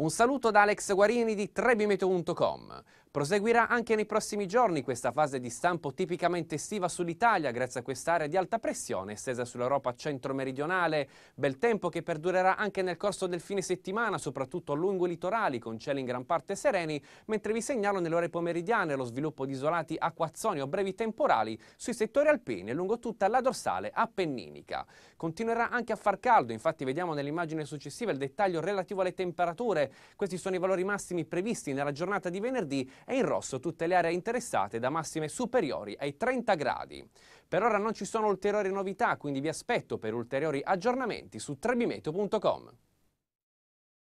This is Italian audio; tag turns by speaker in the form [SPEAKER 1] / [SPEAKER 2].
[SPEAKER 1] Un saluto da Alex Guarini di trebimeteo.com. Proseguirà anche nei prossimi giorni questa fase di stampo tipicamente estiva sull'Italia grazie a quest'area di alta pressione estesa sull'Europa centro-meridionale. Bel tempo che perdurerà anche nel corso del fine settimana, soprattutto lungo i litorali con cieli in gran parte sereni, mentre vi segnalo nelle ore pomeridiane lo sviluppo di isolati acquazzoni o brevi temporali sui settori alpini e lungo tutta la dorsale appenninica. Continuerà anche a far caldo, infatti vediamo nell'immagine successiva il dettaglio relativo alle temperature. Questi sono i valori massimi previsti nella giornata di venerdì e in rosso tutte le aree interessate da massime superiori ai 30 gradi. Per ora non ci sono ulteriori novità, quindi vi aspetto per ulteriori aggiornamenti su trebimeto.com.